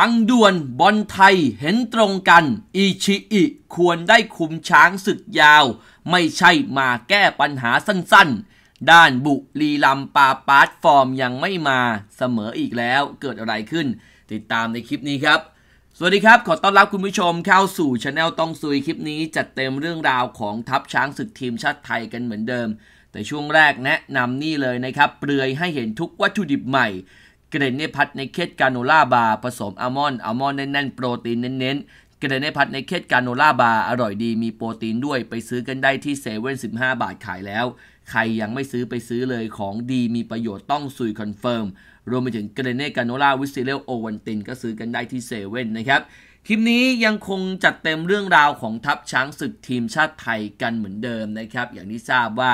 ฟังด่วนบอลไทยเห็นตรงกันอิชิอิ ควรได้คุมช้างศึกยาว ไม่ใช่มาแก้ปัญหาสั้นๆ ด้านบุรีลำปาปาร์ตฟอร์มยังไม่มาเสมออีกแล้วเกิดอะไรขึ้น ติดตามในคลิปนี้ครับ สวัสดีครับ ขอต้อนรับคุณผู้ชมเข้าสู่ช anel ต้องซุยคลิปนี้จัดเต็มเรื่องราวของทัพช้างศึกทีมชาติไทยกันเหมือนเดิม แต่ช่วงแรกแนะนำนี่เลยนะครับ เปลือยให้เห็นทุกวัตถุดิบใหม่เกรเนพัดในเคสกาโนล่าบาร์ผสมอัลมอนด์อัลมอนด์แน่นๆโปรตีนเน้นๆเกรเนพัดในเคสกาโนล่าบาร์อร่อยดีมีโปรตีนด้วยไปซื้อกันได้ที่เซเว่นสิบห้าบาทขายแล้ว ใครยังไม่ซื้อไปซื้อเลยของดีมีประโยชน์ต้องซุยคอนเฟิร์มรวมไปถึงเกรเนกาโนล่า วิสเซเลโอวันตินก็ซื้อกันได้ที่เซเว่นนะครับคลิปนี้ยังคงจัดเต็มเรื่องราวของทัพช้างศึกทีมชาติไทยกันเหมือนเดิมนะครับ อย่างที่ทราบว่า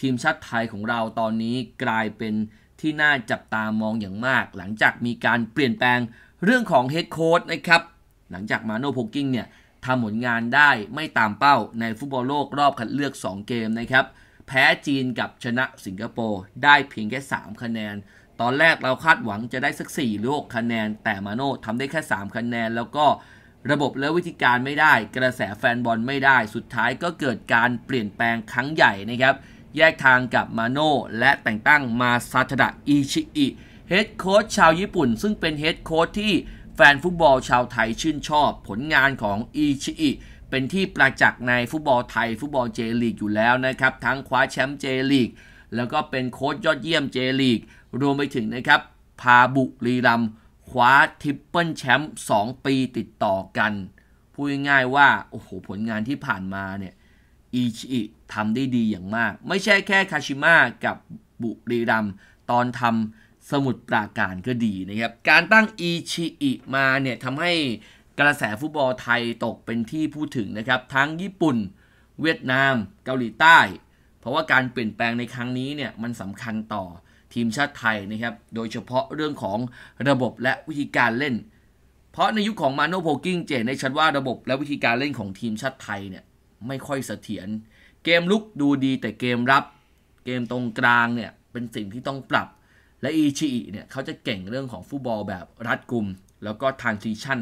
ทีมชาติไทยของเราตอนนี้กลายเป็นที่น่าจับตามองอย่างมาก หลังจากมีการเปลี่ยนแปลงเรื่องของเฮดโค้ดนะครับ หลังจากมาโนโพกิ้งเนี่ยทำผลงานได้ไม่ตามเป้าในฟุตบอลโลกรอบคัดเลือก 2 เกมนะครับ แพ้จีนกับชนะสิงคโปร์ ได้เพียงแค่ 3 คะแนน ตอนแรกเราคาดหวังจะได้สัก4หรือ6คะแนนแต่มาโน่ทำได้แค่ 3 คะแนน แล้วก็ระบบและวิธีการไม่ได้กระแสแฟนบอลไม่ได้ สุดท้ายก็เกิดการเปลี่ยนแปลงครั้งใหญ่นะครับแยกทางกับมาโน่และแต่งตั้งมาซาทดะอิชิอิเฮดโค้ชชาวญี่ปุ่นซึ่งเป็นเฮดโค้ชที่แฟนฟุตบอลชาวไทยชื่นชอบผลงานของอิชิอิเป็นที่ประจักษ์ในฟุตบอลไทยฟุตบอลเจลีกอยู่แล้วนะครับ ทั้งคว้าแชมป์เจลีก แล้วก็เป็นโค้ชยอดเยี่ยมเจลีก รวมไปถึงนะครับพาบุรีรัมคว้าทริปเปิลแชมป์2ปีติดต่อกันพูดง่ายๆว่าโอ้โหผลงานที่ผ่านมาเนี่ยอิชิอิทำได้ดีอย่างมาก ไม่ใช่แค่คาชิมะกับบุรีรัมตอนทำสมุดปราการก็ดีนะครับ การตั้งอิชิอิมาเนี่ยทำให้กระแสฟุตบอลไทยตกเป็นที่พูดถึงนะครับ ทั้งญี่ปุ่นเวียดนามเกาหลีใต้ เพราะว่าการเปลี่ยนแปลงในครั้งนี้เนี่ย มันสำคัญต่อทีมชาติไทยนะครับ โดยเฉพาะเรื่องของระบบและวิธีการเล่นเพราะในยุคขของมาโนโพกิ้งเจนในชัดว่าระบบและวิธีการเล่นของทีมชาติไทยเนี่ยไม่ค่อยเสถียร เกมลุกดูดีแต่เกมรับ เกมตรงกลางเนี่ย เป็นสิ่งที่ต้องปรับ และอีชีอิเนี่ย เขาจะเก่งเรื่องของฟุตบอลแบบรัดกุม แล้วก็ทางซีชั่น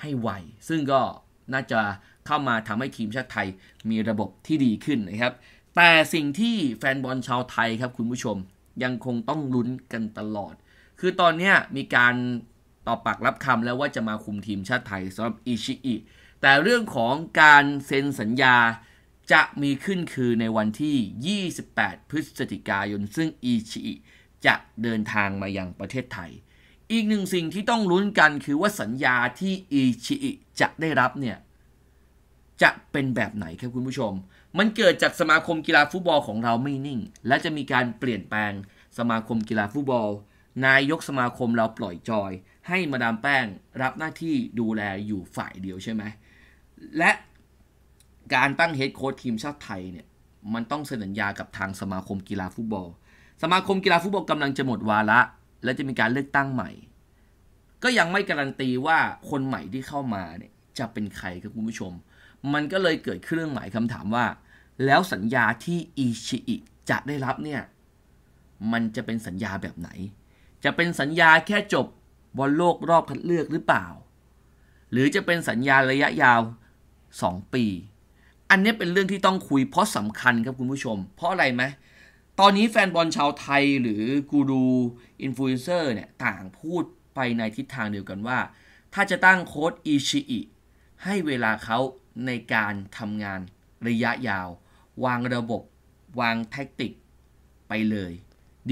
ให้ไวซึ่งก็น่าจะเข้ามาทำให้ทีมชาติไทยมีระบบที่ดีขึ้นนะครับ แต่สิ่งที่แฟนบอลชาวไทยครับคุณผู้ชมยังคงต้องลุ้นกันตลอด คือตอนนี้มีการต่อปากรับคำแล้วว่าจะมาคุมทีมชาติไทยสำหรับอิชิอิแต่เรื่องของการเซ็นสัญญาจะมีขึ้นคือในวันที่ 28 พฤศจิกายน ซึ่ง อีชิอิจะเดินทางมายังประเทศไทย อีกหนึ่งสิ่งที่ต้องลุ้นกันคือว่าสัญญาที่ อีชิอิจะได้รับเนี่ยจะเป็นแบบไหนครับคุณผู้ชม มันเกิดจากสมาคมกีฬาฟุตบอลของเราไม่นิ่ง และจะมีการเปลี่ยนแปลงสมาคมกีฬาฟุตบอล นายกสมาคมเราปล่อยจอย ให้มาดามแป้งรับหน้าที่ดูแลอยู่ฝ่ายเดียวใช่ไหมและการตั้งเฮดโค้ชทีมชาติไทยเนี่ยมันต้องเซ็นสัญญากับทางสมาคมกีฬาฟุตบอล สมาคมกีฬาฟุตบอลกำลังจะหมดวาระและจะมีการเลือกตั้งใหม่ ก็ยังไม่การันตีว่าคนใหม่ที่เข้ามาเนี่ยจะเป็นใครครับคุณผู้ชม มันก็เลยเกิดเครื่องหมายคำถามว่า แล้วสัญญาที่อิชิอิจะได้รับเนี่ยมันจะเป็นสัญญาแบบไหน จะเป็นสัญญาแค่จบบอลโลกรอบคัดเลือกหรือเปล่า หรือจะเป็นสัญญาระยะยาว2 ปี อันนี้เป็นเรื่องที่ต้องคุยเพราะสำคัญครับคุณผู้ชม เพราะอะไรไหม ตอนนี้แฟนบอลชาวไทยหรือกูรูอินฟลูเอนเซอร์เนี่ย ต่างพูดไปในทิศทางเดียวกันว่า ถ้าจะตั้งโค้ดอิชิอิ ให้เวลาเขาในการทำงานระยะยาว วางระบบ วางแท็กติกไปเลย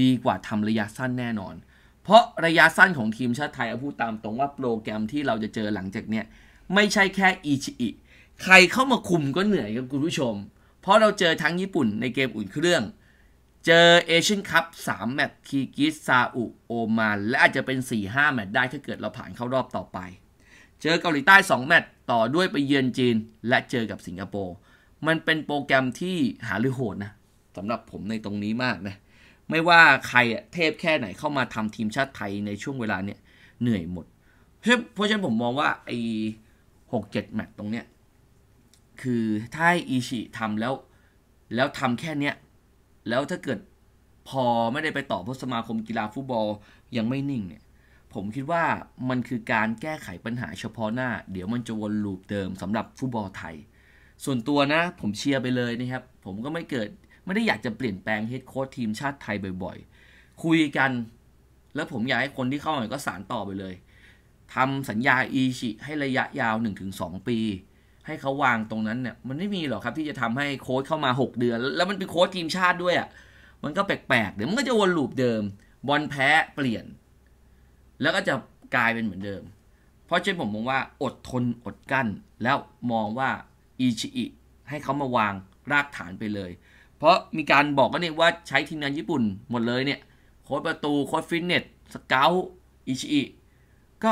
ดีกว่าทำระยะสั้นแน่นอน เพราะระยะสั้นของทีมชาติไทยเอาพูดตามตรงว่าโปรแกรมที่เราจะเจอหลังจากเนี้ยไม่ใช่แค่อิชิอิใครเข้ามาคุมก็เหนื่อยครับคุณผู้ชม เพราะเราเจอทั้งญี่ปุ่นในเกมอุ่นเครื่อง เจอเอเชียนคัพสามแมตช์คีกิสซาอุ โอมานและอาจจะเป็น 4-5 แมตช์ได้ถ้าเกิดเราผ่านเข้ารอบต่อไป เจอเกาหลีใต้ 2 แมตช์ต่อด้วยไปเยือนจีนและเจอกับสิงคโปร์ มันเป็นโปรแกรมที่หาลือโหดนะสำหรับผมในตรงนี้มากนะ ไม่ว่าใครเทพแค่ไหนเข้ามาทำทีมชาติไทยในช่วงเวลาเนี่ยเหนื่อยหมดเพราะฉะนั้นผมมองว่าไอ้หกเจ็ดแมตช์ตรงเนี้ยคือถ้าอิชิทำแล้ว แล้วทำแค่เนี้ยแล้วถ้าเกิดพอไม่ได้ไปต่อพสมาคมกีฬาฟุตบอลยังไม่นิ่งเนี่ยผมคิดว่ามันคือการแก้ไขปัญหาเฉพาะหน้า เดี๋ยวมันจะวนลูปเดิมสำหรับฟุตบอลไทย ส่วนตัวนะผมเชียร์ไปเลยนะครับ ผมก็ไม่เกิดไม่ได้อยากจะเปลี่ยนแปลงเฮดโค้ชทีมชาติไทยบ่อยๆ คุยกัน แล้วผมอยากให้คนที่เข้ามาก็สารต่อไปเลยทำสัญญาอีชิ ให้ระยะยาว 1-2 ปีให้เขาวางตรงนั้นเนี่ย มันไม่มีหรอกครับที่จะทำให้โค้ชเข้ามา 6 เดือน แล้วมันเป็นโค้ชทีมชาติด้วยอะ่ะมันก็แปลกๆเดี๋ยวมันก็จะวนลูปเดิมบอลแพ้เปลี่ยน แล้วก็จะกลายเป็นเหมือนเดิม เพราะฉะนั้นผมมองว่าอดทนอดกั้น แล้วมองว่าอีชิอิให้เขามาวางรากฐานไปเลย เพราะมีการบอกกันเนี่ว่าใช้ทีมงานญี่ปุ่นหมดเลยเนี่ยโค้ชประตูโค้ชฟิตเนสสเกลอิชิอิก็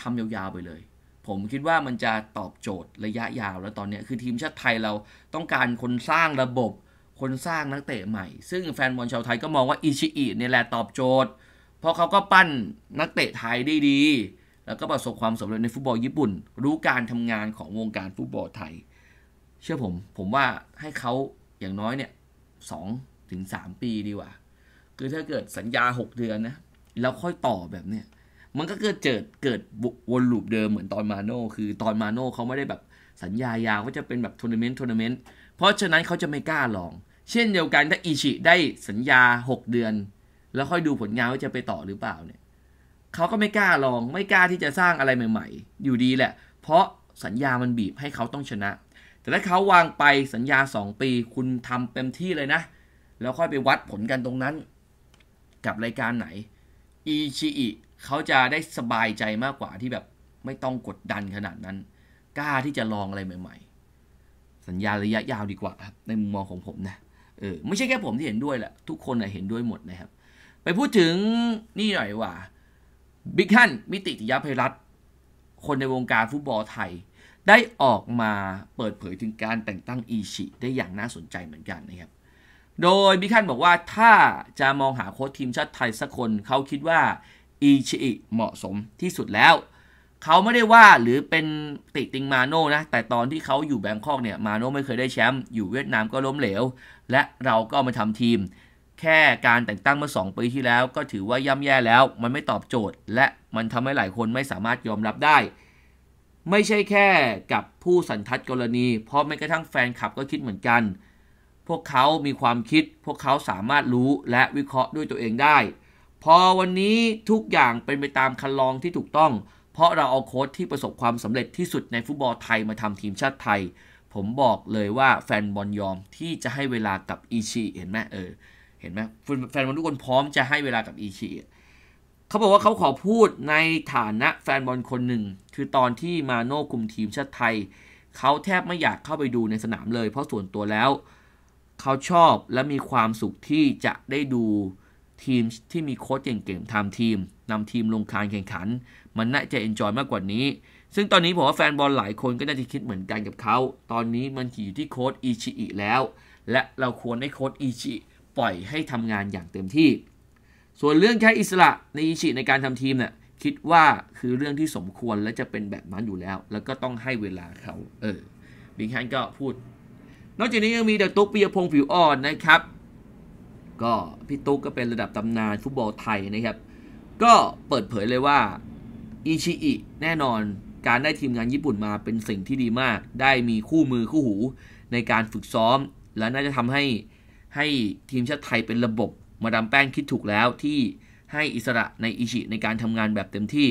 ทำยาวๆไปเลยผมคิดว่ามันจะตอบโจทย์ระยะยาวแล้วตอนนี้ คือทีมชาติไทยเราต้องการคนสร้างระบบคนสร้างนักเตะใหม่ ซึ่งแฟนบอลชาวไทยก็มองว่าอิชิอิเนี่ยแหละตอบโจทย์ เพราะเขาก็ปั้นนักเตะไทยได้ดี แล้วก็ประสบความสำเร็จในฟุตบอลญี่ปุ่น รู้การทำงานของวงการฟุตบอลไทย เชื่อผมผมว่าให้เขาอย่างน้อยเนี่ยสองถึงสามปีดีกว่า คือถ้าเกิดสัญญาหกเดือนนะแล้วค่อยต่อแบบเนี้ยมันก็เกิดเจิดเกิดวนลูปเดิมเหมือนตอนมาโน่คือตอนมาโน่เขาไม่ได้แบบสัญญายาวว่าจะเป็นแบบทัวร์นาเมนต์ทัวร์นาเมนต์ เพราะฉะนั้นเขาจะไม่กล้าลอง เช่นเดียวกันถ้าอิชิได้สัญญา 6 เดือน แล้วค่อยดูผลงานว่าจะไปต่อหรือเปล่าเนี่ยเขาก็ไม่กล้าลองไม่กล้าที่จะสร้างอะไรใหม่ๆ อยู่ดีแหละ เพราะสัญญามันบีบให้เขาต้องชนะ แต่ถ้าเขาวางไปสัญญา 2 ปีคุณทำเต็มที่เลยนะ แล้วค่อยไปวัดผลกันตรงนั้น กับรายการไหนอิชิอิเขาจะได้สบายใจมากกว่าที่แบบไม่ต้องกดดันขนาดนั้น กล้าที่จะลองอะไรใหม่ ๆ สัญญาระยะยาวดีกว่าครับในมุมมองของผมนะ เออ ไม่ใช่แค่ผมที่เห็นด้วยแหละ ทุกคนเห็นด้วยหมดนะครับ ไปพูดถึงนี่หน่อยว่า บิ๊กฮันมิติติยาภัยรัตคนในวงการฟุตบอลไทย ได้ออกมาเปิดเผยถึงการแต่งตั้งอีชิ ได้อย่างน่าสนใจเหมือนกันนะครับ โดยบิ๊กฮันบอกว่าถ้าจะมองหาโค้ชทีมชาติไทยสักคน เขาคิดว่าอิชิอิเหมาะสมที่สุดแล้ว เขาไม่ได้ว่าหรือเป็นติติงมาโน่นะ แต่ตอนที่เขาอยู่แบงคอกเนี่ย มาโน่ไม่เคยได้แชมป์อยู่เวียดนามก็ล้มเหลว และเราก็มาทำทีม แค่การแต่งตั้งเมื่อ2ปีที่แล้ว ก็ถือว่าย่ำแย่แล้ว มันไม่ตอบโจทย์ และมันทำให้หลายคนไม่สามารถยอมรับได้ ไม่ใช่แค่กับผู้สันทัดกรณี เพราะแม้กระทั่งแฟนคลับก็คิดเหมือนกัน พวกเขามีความคิด พวกเขาสามารถรู้และวิเคราะห์ด้วยตัวเองได้พอวันนี้ทุกอย่างเป็นไปตามคันลองที่ถูกต้อง เพราะเราเอาโค้ชที่ประสบความสำเร็จที่สุดในฟุตบอลไทยมาทำทีมชาติไทย ผมบอกเลยว่าแฟนบอลยอมที่จะให้เวลากับอีชีเห็นไหมเออ เห็นไหมแฟนบอลทุกคนพร้อมจะให้เวลากับอีชีเขาบอกว่าเขาขอพูดในฐานะแฟนบอลคนหนึ่งคือตอนที่มาโน่คุมทีมชาติไทย เขาแทบไม่อยากเข้าไปดูในสนามเลย เพราะส่วนตัวแล้ว เขาชอบและมีความสุขที่จะได้ดูทีมที่มีโค้ชเก่งๆทำทีมนำทีมลงคานแข่งขันมันน่าจะเอนจอยมากกว่านี้ ซึ่งตอนนี้ผมว่าแฟนบอลหลายคนก็น่าจะคิดเหมือนกันกับเขา ตอนนี้มันอยู่ที่โค้ชอิชิอิแล้ว และเราควรให้โค้ชอิชิปล่อยให้ทำงานอย่างเต็มที่ ส่วนเรื่องใช้อิสระในอิชิในการทำทีมเนี่ยคิดว่าคือเรื่องที่สมควรและจะเป็นแบบนั้นอยู่แล้ว แล้วก็ต้องให้เวลาเขาเออบิงแฮนก็พูด นอกจากนี้ยังมีเดอะตุ๊กปิยพงศ์ผิวอ่อนนะครับก็พี่ตุ๊กก็เป็นระดับตำนานฟุตบอลไทยนะครับ ก็เปิดเผยเลยว่า อิชิอิแน่นอนการได้ทีมงานญี่ปุ่นมาเป็นสิ่งที่ดีมาก ได้มีคู่มือคู่หูในการฝึกซ้อม และน่าจะทำให้ให้ทีมชาติไทยเป็นระบบ มาดามแป้งคิดถูกแล้วที่ให้อิสระในอิชิ ในการทำงานแบบเต็มที่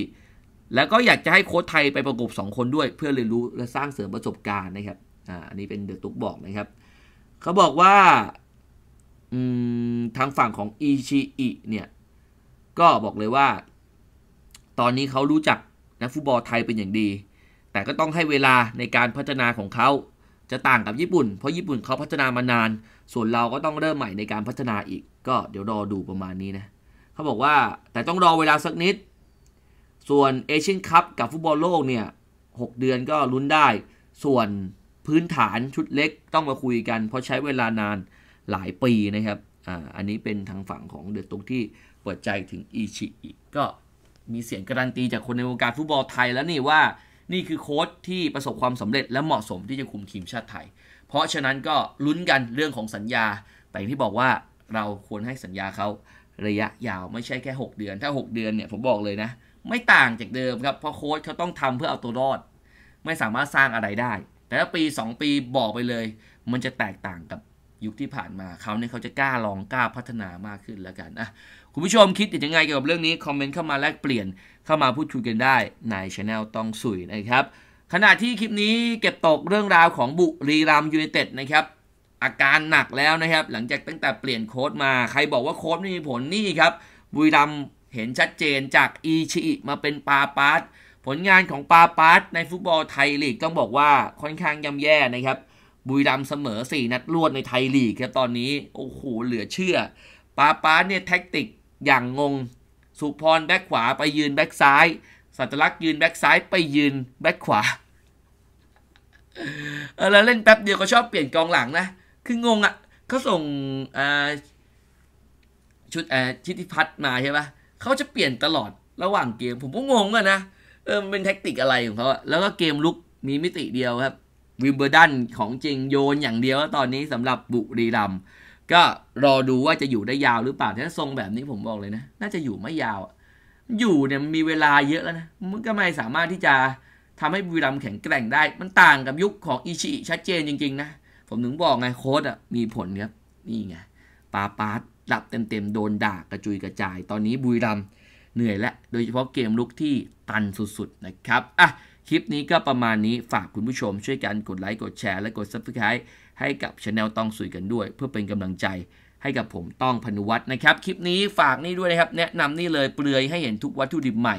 แล้วก็อยากจะให้โค้ชไทยไปประกบ 2 คนด้วย เพื่อเรียนรู้และสร้างเสริมประสบการณ์นะครับอ่าอันนี้เป็นเดอะตุ๊กบอกนะครับเขาบอกว่าทางฝั่งของอิชิอิเนี่ยก็บอกเลยว่า ตอนนี้เขารู้จักนักฟุตบอลไทยเป็นอย่างดี แต่ก็ต้องให้เวลาในการพัฒนาของเขา จะต่างกับญี่ปุ่นเพราะญี่ปุ่นเขาพัฒนามานาน ส่วนเราก็ต้องเริ่มใหม่ในการพัฒนาอีก ก็เดี๋ยวรอดูประมาณนี้นะเขาบอกว่าแต่ต้องรอเวลาสักนิด ส่วนเอเชียนคัพกับฟุตบอลโลกเนี่ย6เดือนก็ลุ้นได้ ส่วนพื้นฐานชุดเล็กต้องมาคุยกัน เพราะใช้เวลานานหลายปีนะครับออันนี้เป็นทางฝั่งของเดอะตุกที่เปิดใจถึงอิชิอิก็มีเสียงการันตีจากคนในวงการฟุตบอลไทยแล้วนี่ว่า นี่คือโค้ชที่ประสบความสำเร็จและเหมาะสมที่จะคุมทีมชาติไทย เพราะฉะนั้นก็ลุ้นกันเรื่องของสัญญา แต่ที่บอกว่าเราควรให้สัญญาเขาระยะยาวไม่ใช่แค่ 6 เดือน ถ้า 6 เดือนเนี่ยผมบอกเลยนะไม่ต่างจากเดิมครับ เพราะโค้ชเขาต้องทำเพื่อเอาตัวรอด ไม่สามารถสร้างอะไรได้ แต่ถ้าปี 2 ปีบอกไปเลย มันจะแตกต่างกับยุคที่ผ่านมาเขาเนี่ยเขาจะกล้าลองกล้าพัฒนามากขึ้นแล้วกันนะคุณผู้ชมคิดยังไงเกี่ยวกับเรื่องนี้ คอมเมนต์เข้ามาแลกเปลี่ยนเข้ามาพูดคุยกันได้ในช anel ต้องสุยนะครับขณะที่คลิปนี้เก็บตกเรื่องราวของบุรีรัมยูไนเต็ดนะครับ อาการหนักแล้วนะครับ หลังจากตั้งแต่เปลี่ยนโค้ดมา ใครบอกว่าโค้ดไม่มีผลนี่ครับ บุรีรัมเห็นชัดเจนจากอีชิมาเป็นปาปาร์ตผลงานของปาปาร์ตในฟุตบอลไทยลีกต้องบอกว่าค่อนข้างย่ำแย่นะครับบุรีรัมเสมอ 4 นัดรวดในไทยลีกครับตอนนี้ โอ้โห เหลือเชื่อปาป้าเนี่ย แท็กติกอย่างงง สุพรแบ็คขวาไปยืนแบ็คซ้าย สัตลักษ์ยืนแบ็คซ้ายไปยืนแบ็คขวาเออแล้วเล่นแป๊บเดียวก็ชอบเปลี่ยนกองหลังนะ คืองงอะ่ะเขาส่งชุดชิติพัฒน์มาใช่ปะเขาจะเปลี่ยนตลอดระหว่างเกมผมก็งงอะนะเออเป็นแท็กติกอะไรของเขาอะแล้วก็เกมลุกมีมิติเดียวครับวิมเบอร์ดันของจริงโยนอย่างเดียว ตอนนี้สำหรับบุรีรัมก็รอดูว่าจะอยู่ได้ยาวหรือเปล่าถ้าทรงแบบนี้ผมบอกเลยนะ น่าจะอยู่ไม่ยาว อยู่เนี่ยมีเวลาเยอะแล้วนะมันก็ไม่สามารถที่จะทำให้บุรีรัมแข็งแกร่งได้ มันต่างกับยุคของอิชิชัดเจนจริงๆนะผมถึงบอกไงโค้ดอ่ะมีผลครับนี่ไงปาปาดับเต็มๆโดนด่ากระจุยกระจาย ตอนนี้บุรีรัมเหนื่อยและโดยเฉพาะเกมลุกที่ตันสุด ๆนะครับอ่ะคลิปนี้ก็ประมาณนี้ฝากคุณผู้ชมช่วยกันกดไลค์ กดแชร์และกด Subscribe ให้กับช anel ต้องสุยกันด้วยเพื่อเป็นกำลังใจให้กับผมต้องพนุวัต์นะครับ คลิปนี้ฝากนี่ด้วยนะครับ แนะนำนี่เลยเปลือยให้เห็นทุกวัตถุดิบใหม่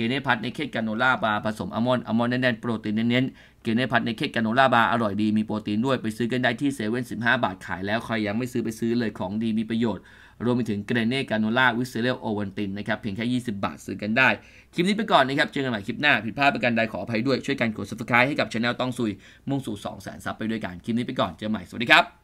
กเนพัทในเคสกาโนล่าบาร์ผสมอะมอนอะมอนแน่นๆโปรตีนเน้นๆเกเนพัทในเคสกาโนล่าบาร์อร่อยดีมีโปรตีนด้วยไปซื้อกันได้ที่เซเว่นสิบห้าบาทขายแล้วใครยังไม่ซื้อไปซื้อเลยของดีมีประโยชน์ รวมไปถึงเกรเน่กาโนล่าวิสเซเลโอวันตินนะครับ เพียงแค่ 20 บาทซื้อกันได้ คลิปนี้ไปก่อนนะครับเจอกันใหม่คลิปหน้าผิดพลาดประการใดขออภัยด้วยช่วยกันกดซับสไครต์ให้กับช anel ต้องซุยมุ่งสู่2อ0 0 0 0ซับไปด้วยกันคลิปนี้ไปก่อนเจอใหม่สวัสดีครับ